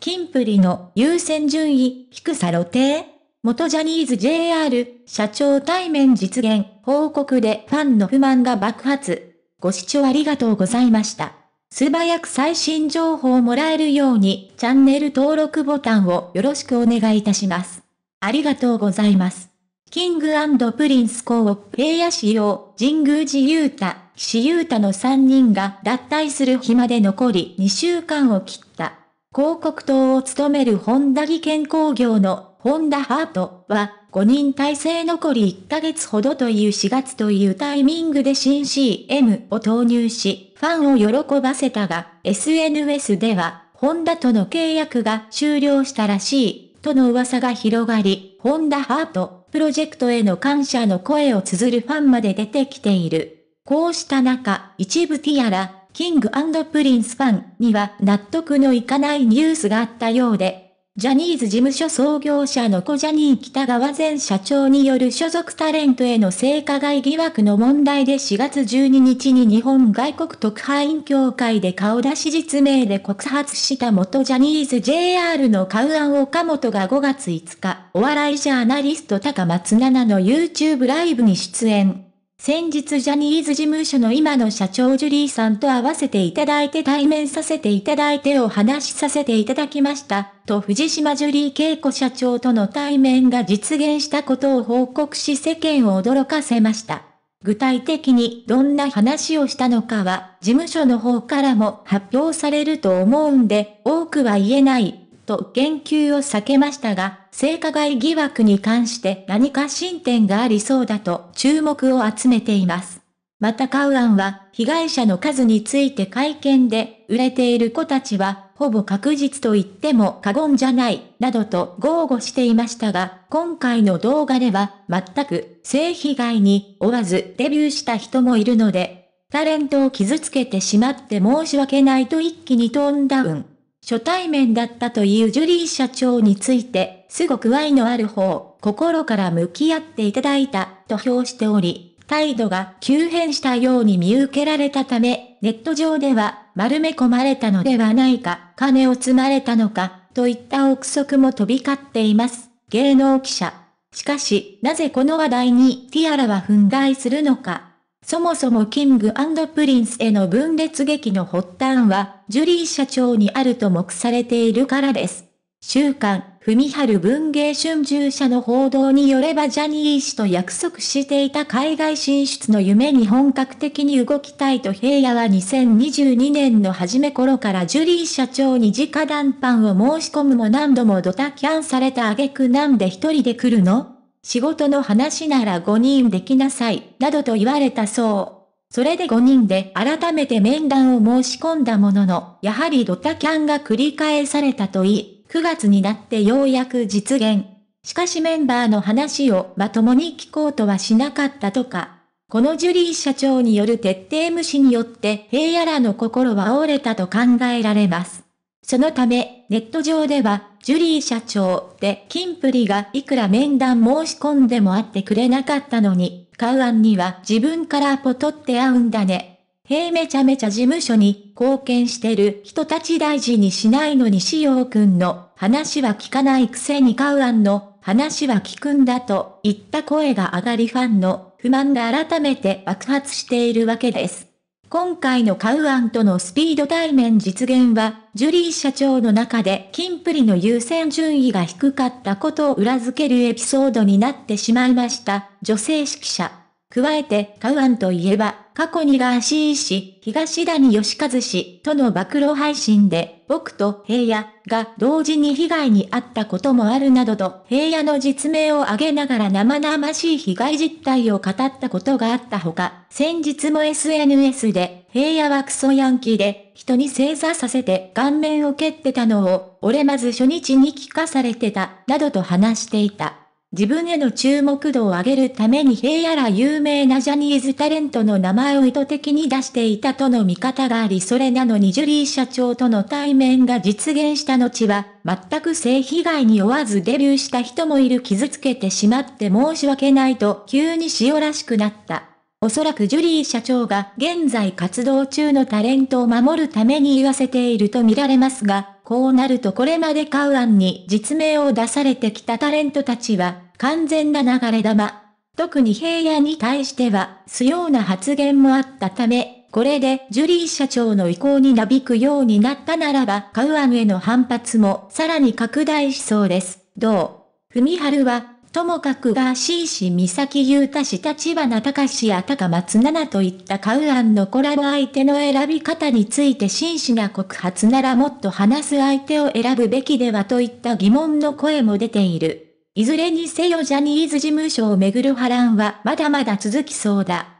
キンプリの優先順位、低さ露呈元ジャニーズ JR 社長対面実現報告でファンの不満が爆発。ご視聴ありがとうございました。素早く最新情報をもらえるようにチャンネル登録ボタンをよろしくお願いいたします。ありがとうございます。キングプリンスコープ、平野市用神宮寺雄太、岸優太の3人が脱退する日まで残り2週間を切った。広告塔を務める本田技研工業の本田ハートは5人体制残り1ヶ月ほどという4月というタイミングで新 CM を投入し、ファンを喜ばせたが、SNS では、ホンダとの契約が終了したらしい、との噂が広がり、ホンダハート、プロジェクトへの感謝の声を綴るファンまで出てきている。こうした中、一部ティアラ、キングプリンスファンには納得のいかないニュースがあったようで、ジャニーズ事務所創業者の小ジャニー北川前社長による所属タレントへの性加害疑惑の問題で4月12日に日本外国特派員協会で顔出し実名で告発した元ジャニーズ JR のカウアンオカモトが5月5日、お笑いジャーナリスト高松菜奈の YouTube ライブに出演。先日ジャニーズ事務所の今の社長ジュリーさんと会わせていただいて対面させていただいてお話しさせていただきました、と藤島ジュリー恵子社長との対面が実現したことを報告し世間を驚かせました。具体的にどんな話をしたのかは、事務所の方からも発表されると思うんで、多くは言えない、と言及を避けましたが、性加害疑惑に関して何か進展がありそうだと注目を集めています。またカウアンは、被害者の数について会見で、売れている子たちは、ほぼ確実と言っても過言じゃない、などと豪語していましたが、今回の動画では、全く、性被害に追わずデビューした人もいるので、タレントを傷つけてしまって申し訳ないと一気にトーンダウン。初対面だったというジュリー社長について、すごく愛のある方、心から向き合っていただいた、と評しており、態度が急変したように見受けられたため、ネット上では、丸め込まれたのではないか、金を積まれたのか、といった憶測も飛び交っています。芸能記者。しかし、なぜこの話題にティアラは憤慨するのか。そもそもキングプリンスへの分裂劇の発端は、ジュリー社長にあると目されているからです。週刊、文春文芸春秋社の報道によればジャニー氏と約束していた海外進出の夢に本格的に動きたいと平野は2022年の初め頃からジュリー社長に直談判を申し込むも何度もドタキャンされた挙句なんで一人で来るの仕事の話なら5人できなさい、などと言われたそう。それで5人で改めて面談を申し込んだものの、やはりドタキャンが繰り返されたといい、9月になってようやく実現。しかしメンバーの話をまともに聞こうとはしなかったとか。このジュリー社長による徹底無視によって平野らの心は折れたと考えられます。そのため、ネット上ではジュリー社長で金プリがいくら面談申し込んでも会ってくれなかったのに、カウアンには自分からポトって会うんだね。へえめちゃめちゃ事務所に貢献してる人たち大事にしないのにしようくんの話は聞かないくせにカウアンの話は聞くんだといった声が上がりファンの不満が改めて爆発しているわけです。今回のカウアンとのスピード対面実現は、ジュリー社長の中で金プリの優先順位が低かったことを裏付けるエピソードになってしまいました、女性指揮者。加えて、カウアンといえば、過去にガーシー氏、東谷義和氏との暴露配信で、僕と平野が同時に被害に遭ったこともあるなどと平野の実名を挙げながら生々しい被害実態を語ったことがあったほか、先日も SNS で平野はクソヤンキーで、人に正座させて顔面を蹴ってたのを、俺まず初日に聞かされてた、などと話していた。自分への注目度を上げるために平野ら有名なジャニーズタレントの名前を意図的に出していたとの見方がありそれなのにジュリー社長との対面が実現した後は、全く性被害に追わずデビューした人もいる傷つけてしまって申し訳ないと急に塩らしくなった。おそらくジュリー社長が現在活動中のタレントを守るために言わせていると見られますが、こうなるとこれまでカウアンに実名を出されてきたタレントたちは、完全な流れ玉。特に平野に対しては、素うな発言もあったため、これでジュリー社長の意向になびくようになったならば、カウアンへの反発もさらに拡大しそうです。どう文春は、ともかくガーシー氏三崎優太氏立花隆氏や高松奈々といったカウアンのコラボ相手の選び方について真摯な告発ならもっと話す相手を選ぶべきではといった疑問の声も出ている。いずれにせよジャニーズ事務所をめぐる波乱はまだまだ続きそうだ。